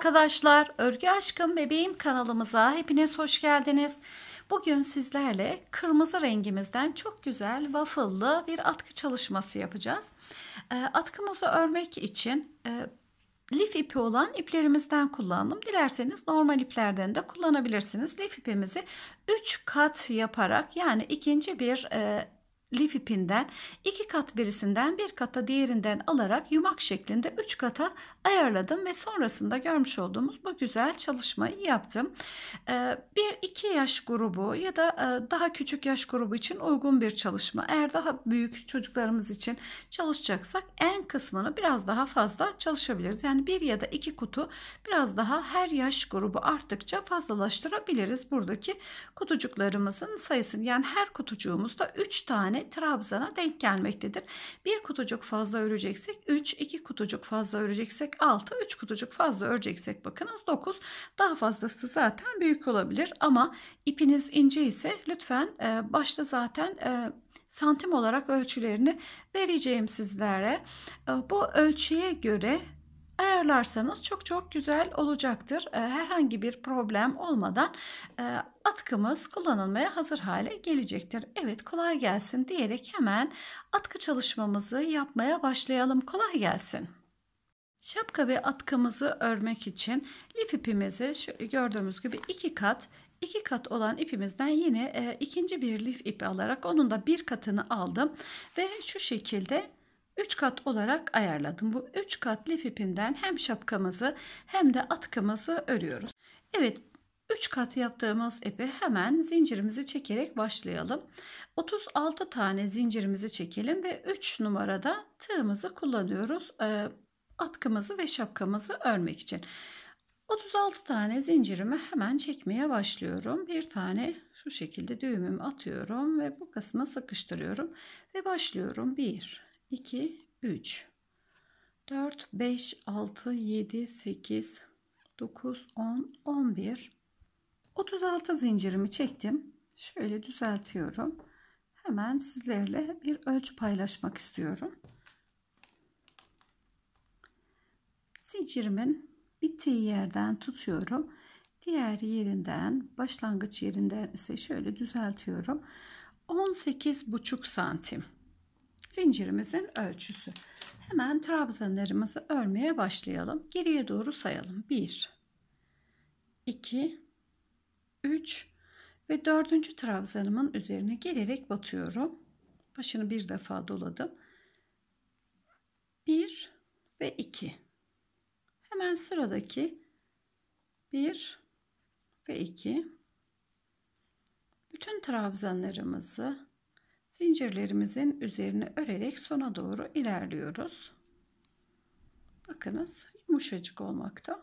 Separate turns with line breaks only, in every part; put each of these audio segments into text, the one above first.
arkadaşlar. Örgü Aşkım Bebeğim kanalımıza hepiniz hoş geldiniz. Bugün sizlerle kırmızı rengimizden çok güzel waffle'lı bir atkı çalışması yapacağız. Ee, atkımızı örmek için e, lif ipi olan iplerimizden kullandım. Dilerseniz normal iplerden de kullanabilirsiniz. Lif ipimizi 3 kat yaparak yani ikinci bir e, lif ipinden iki kat birisinden bir kata diğerinden alarak yumak şeklinde üç kata ayarladım ve sonrasında görmüş olduğumuz bu güzel çalışmayı yaptım. Ee, bir iki yaş grubu ya da e, daha küçük yaş grubu için uygun bir çalışma. Eğer daha büyük çocuklarımız için çalışacaksak en kısmını biraz daha fazla çalışabiliriz. Yani bir ya da iki kutu biraz daha her yaş grubu arttıkça fazlalaştırabiliriz buradaki kutucuklarımızın sayısını. Yani her kutucuğumuzda üç tane tane trabzana denk gelmektedir. Bir kutucuk fazla öreceksek 3, 2 kutucuk fazla öreceksek 6, 3 kutucuk fazla öreceksek bakınız 9. Daha fazlası zaten büyük olabilir ama ipiniz ince ise lütfen e, başta zaten e, santim olarak ölçülerini vereceğim sizlere. E, bu ölçüye göre ayarlarsanız çok çok güzel olacaktır. Ee, herhangi bir problem olmadan e, atkımız kullanılmaya hazır hale gelecektir. Evet kolay gelsin diyerek hemen atkı çalışmamızı yapmaya başlayalım. Kolay gelsin. Şapka ve atkımızı örmek için lif ipimizi gördüğümüz gibi iki kat iki kat olan ipimizden yine e, ikinci bir lif ipi alarak onun da bir katını aldım ve şu şekilde 3 kat olarak ayarladım. Bu 3 kat lif ipinden hem şapkamızı hem de atkımızı örüyoruz. Evet 3 kat yaptığımız ipi hemen zincirimizi çekerek başlayalım. 36 tane zincirimizi çekelim ve 3 numarada tığımızı kullanıyoruz. E, atkımızı ve şapkamızı örmek için. 36 tane zincirimi hemen çekmeye başlıyorum. Bir tane şu şekilde düğümümü atıyorum ve bu kısma sıkıştırıyorum ve başlıyorum. 1 2, 3, 4, 5, 6, 7, 8, 9, 10, 11, 36 zincirimi çektim. Şöyle düzeltiyorum. Hemen sizlerle bir ölçü paylaşmak istiyorum. Zincirimin bittiği yerden tutuyorum. Diğer yerinden, başlangıç yerinden ise şöyle düzeltiyorum. buçuk santim zincirimizin ölçüsü. Hemen trabzanlarımızı örmeye başlayalım. Geriye doğru sayalım. 1 2 3 ve dördüncü trabzanımın üzerine gelerek batıyorum. Başını bir defa doladım. 1 ve 2. Hemen sıradaki 1 ve 2. Bütün trabzanlarımızı zincirlerimizin üzerine örerek sona doğru ilerliyoruz. Bakınız yumuşacık olmakta.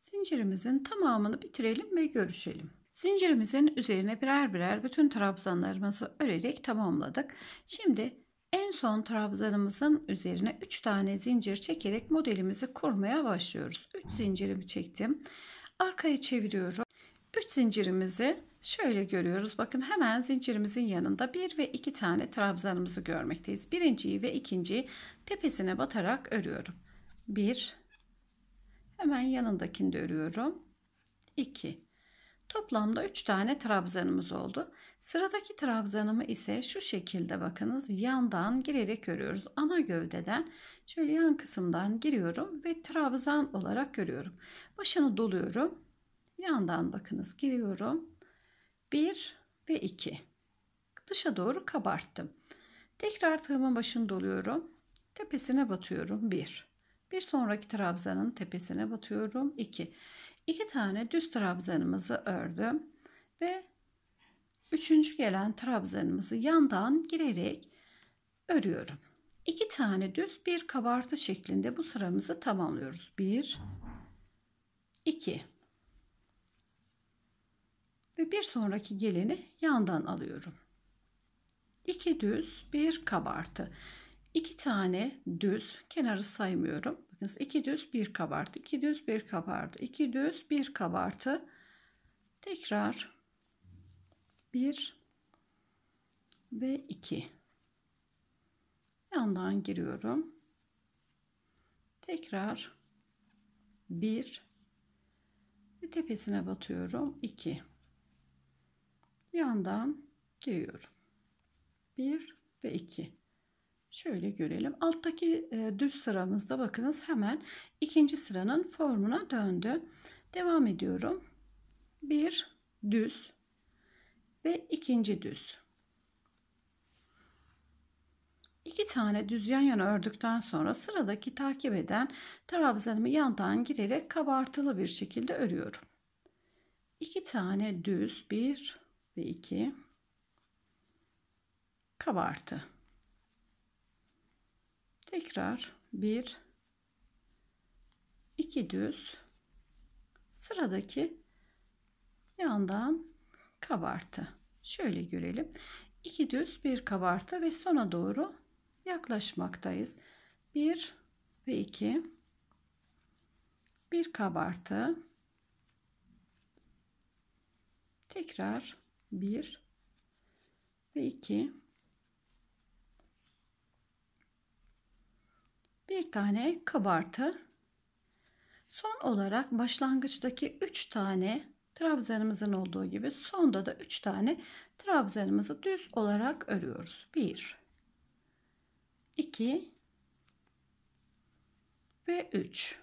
Zincirimizin tamamını bitirelim ve görüşelim. Zincirimizin üzerine birer birer bütün trabzanlarımızı örerek tamamladık. Şimdi en son trabzanımızın üzerine 3 tane zincir çekerek modelimizi kurmaya başlıyoruz. 3 zincirimi çektim. Arkaya çeviriyorum. 3 zincirimizi şöyle görüyoruz. Bakın hemen zincirimizin yanında 1 ve 2 tane trabzanımızı görmekteyiz. Birinciyi ve ikinciyi tepesine batarak örüyorum. 1 Hemen yanındakini de örüyorum. 2 Toplamda 3 tane trabzanımız oldu. Sıradaki trabzanımı ise şu şekilde bakınız yandan girerek örüyoruz. Ana gövdeden şöyle yan kısımdan giriyorum ve trabzan olarak görüyorum. Başını doluyorum. Yandan bakınız giriyorum. 1 ve 2. Dışa doğru kabarttım. Tekrar tığımın başını doluyorum. Tepesine batıyorum. 1. Bir. bir sonraki trabzanın tepesine batıyorum. 2 iki tane düz trabzanımızı ördüm ve üçüncü gelen trabzanımızı yandan girerek örüyorum. İki tane düz bir kabartı şeklinde bu sıramızı tamamlıyoruz. Bir, iki ve bir sonraki geleni yandan alıyorum. İki düz bir kabartı. 2 tane düz kenarı saymıyorum. Bakınız iki düz bir kabartı. iki düz bir kabartı. iki düz bir kabartı. Tekrar bir ve iki. Yandan giriyorum. Tekrar bir ve tepesine batıyorum. iki. Yandan giriyorum. Bir ve iki. Şöyle görelim. Alttaki e, düz sıramızda bakınız hemen ikinci sıranın formuna döndü. Devam ediyorum. Bir düz ve ikinci düz. İki tane düz yan yana ördükten sonra sıradaki takip eden trabzanımı yandan girerek kabartılı bir şekilde örüyorum. İki tane düz bir ve iki kabartı tekrar bir iki düz sıradaki yandan kabartı şöyle görelim iki düz bir kabartı ve sona doğru yaklaşmaktayız Bir ve iki bir kabartı tekrar bir ve iki bir tane kabartı. Son olarak başlangıçtaki 3 tane trabzanımızın olduğu gibi sonda da 3 tane trabzanımızı düz olarak örüyoruz. 1 2 ve 3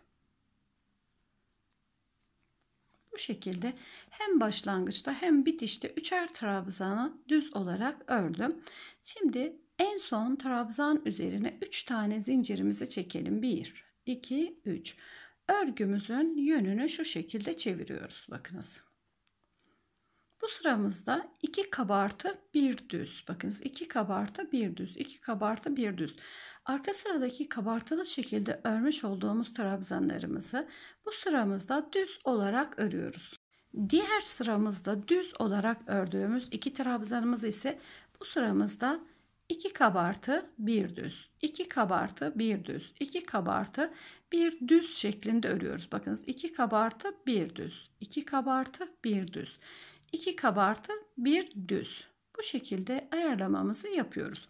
Bu şekilde hem başlangıçta hem bitişte üçer trabzanı düz olarak ördüm. Şimdi en son trabzan üzerine 3 tane zincirimizi çekelim. 1, 2, 3. Örgümüzün yönünü şu şekilde çeviriyoruz. Bakınız. Bu sıramızda 2 kabartı 1 düz. Bakınız 2 kabartı 1 düz. 2 kabartı 1 düz. Arka sıradaki kabartılı şekilde örmüş olduğumuz trabzanlarımızı bu sıramızda düz olarak örüyoruz. Diğer sıramızda düz olarak ördüğümüz iki trabzanımız ise bu sıramızda 2 kabartı bir düz, 2 kabartı bir düz, 2 kabartı bir düz şeklinde örüyoruz. Bakınız 2 kabartı bir düz, 2 kabartı bir düz, 2 kabartı bir düz. Bu şekilde ayarlamamızı yapıyoruz.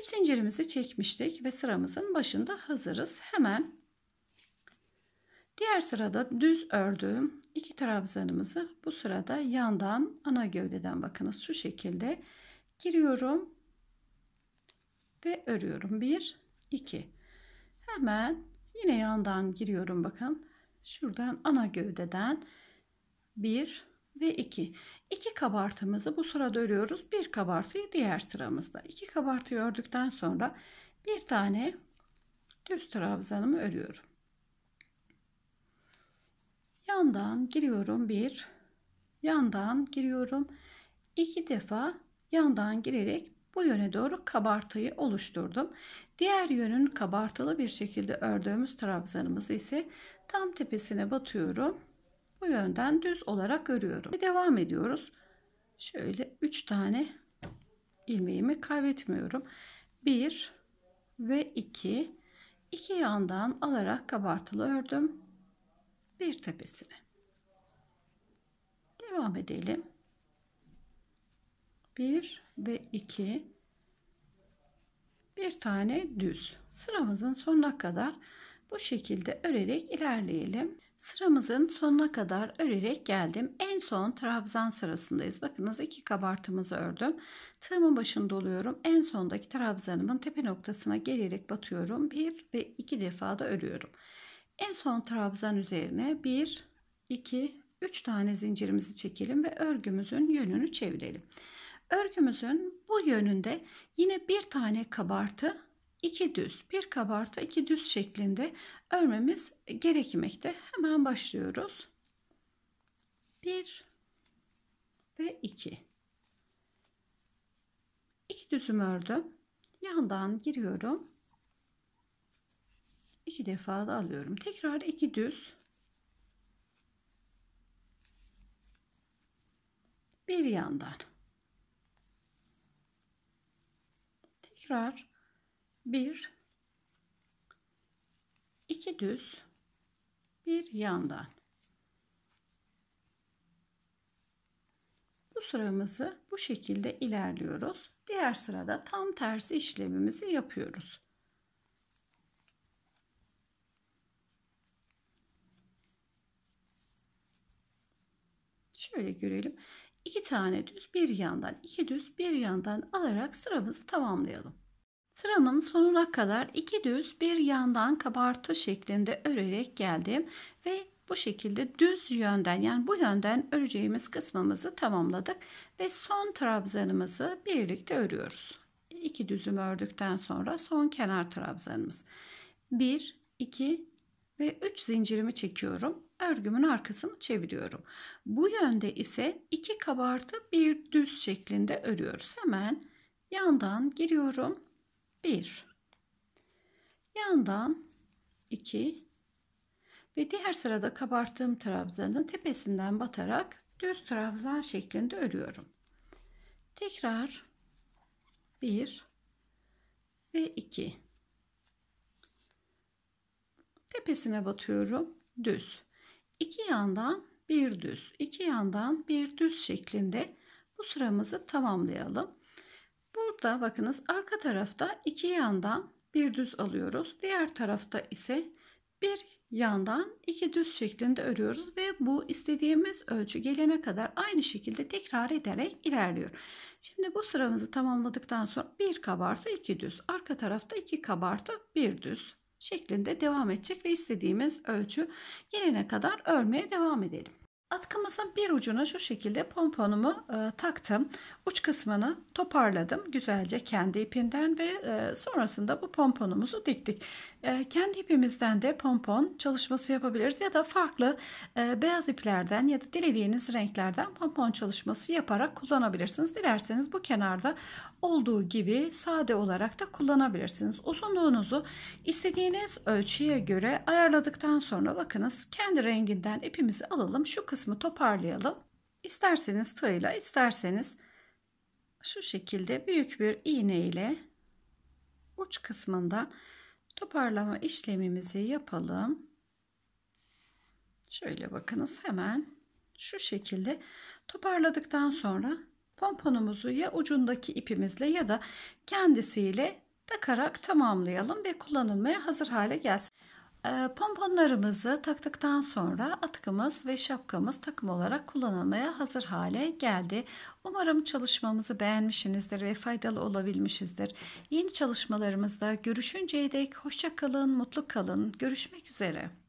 3 zincirimizi çekmiştik ve sıramızın başında hazırız. Hemen diğer sırada düz ördüğüm iki trabzanımızı bu sırada yandan ana gövdeden bakınız şu şekilde giriyorum ve örüyorum. 1 2 hemen yine yandan giriyorum bakın şuradan ana gövdeden 1 ve 2 2 kabartımızı bu sırada örüyoruz bir kabartıyı diğer sıramızda 2 kabartıyı ördükten sonra bir tane düz trabzanımı örüyorum yandan giriyorum bir yandan giriyorum iki defa yandan girerek bu yöne doğru kabartıyı oluşturdum. Diğer yönün kabartılı bir şekilde ördüğümüz trabzanımızı ise tam tepesine batıyorum. Bu yönden düz olarak örüyorum. Ve devam ediyoruz. Şöyle 3 tane ilmeğimi kaybetmiyorum. 1 ve 2 İki yandan alarak kabartılı ördüm. Bir tepesine. Devam edelim. 1 ve 2 bir tane düz sıramızın sonuna kadar bu şekilde örerek ilerleyelim. Sıramızın sonuna kadar örerek geldim. En son trabzan sırasındayız. Bakınız iki kabartımızı ördüm. Tığımın başını doluyorum. En sondaki trabzanımın tepe noktasına gelerek batıyorum. Bir ve iki defa da örüyorum. En son trabzan üzerine bir, iki, üç tane zincirimizi çekelim ve örgümüzün yönünü çevirelim. Örgümüzün bu yönünde yine bir tane kabartı, iki düz, bir kabartı, iki düz şeklinde örmemiz gerekmekte. Hemen başlıyoruz. 1 ve 2. İki düzüm ördüm. Yandan giriyorum. İki defa da alıyorum. Tekrar iki düz. Bir yandan. tekrar bir iki düz bir yandan bu sıramızı bu şekilde ilerliyoruz diğer sırada tam tersi işlemimizi yapıyoruz Şöyle görelim. 2 tane düz bir yandan 2 düz bir yandan alarak sıramızı tamamlayalım. Sıramın sonuna kadar 2 düz bir yandan kabartı şeklinde örerek geldim ve bu şekilde düz yönden yani bu yönden öreceğimiz kısmımızı tamamladık ve son trabzanımızı birlikte örüyoruz. 2 düzüm ördükten sonra son kenar trabzanımız. 1 2 ve 3 zincirimi çekiyorum. Örgümün arkasını çeviriyorum. Bu yönde ise 2 kabartı bir düz şeklinde örüyoruz. Hemen yandan giriyorum. 1 yandan 2 ve diğer sırada kabarttığım trabzanın tepesinden batarak düz trabzan şeklinde örüyorum. Tekrar 1 ve 2 Tepesine batıyorum. Düz. İki yandan bir düz. iki yandan bir düz şeklinde bu sıramızı tamamlayalım. Burada bakınız arka tarafta iki yandan bir düz alıyoruz. Diğer tarafta ise bir yandan iki düz şeklinde örüyoruz ve bu istediğimiz ölçü gelene kadar aynı şekilde tekrar ederek ilerliyor. Şimdi bu sıramızı tamamladıktan sonra bir kabartı iki düz arka tarafta iki kabartı bir düz şeklinde devam edecek ve istediğimiz ölçü gelene kadar örmeye devam edelim. Atkımızın bir ucuna şu şekilde pomponumu e, taktım. Uç kısmını toparladım güzelce kendi ipinden ve e, sonrasında bu pomponumuzu diktik. Ee, kendi ipimizden de pompon çalışması yapabiliriz ya da farklı e, beyaz iplerden ya da dilediğiniz renklerden pompon çalışması yaparak kullanabilirsiniz. Dilerseniz bu kenarda olduğu gibi sade olarak da kullanabilirsiniz. Uzunluğunuzu istediğiniz ölçüye göre ayarladıktan sonra bakınız kendi renginden ipimizi alalım. Şu kısmı toparlayalım. İsterseniz tığla isterseniz şu şekilde büyük bir iğne ile uç kısmından toparlama işlemimizi yapalım. Şöyle bakınız hemen şu şekilde toparladıktan sonra pomponumuzu ya ucundaki ipimizle ya da kendisiyle takarak tamamlayalım ve kullanılmaya hazır hale gelsin. Ee, pomponlarımızı taktıktan sonra atkımız ve şapkamız takım olarak kullanılmaya hazır hale geldi. Umarım çalışmamızı beğenmişsinizdir ve faydalı olabilmişizdir. Yeni çalışmalarımızda görüşünceye dek hoşça kalın, mutlu kalın. Görüşmek üzere.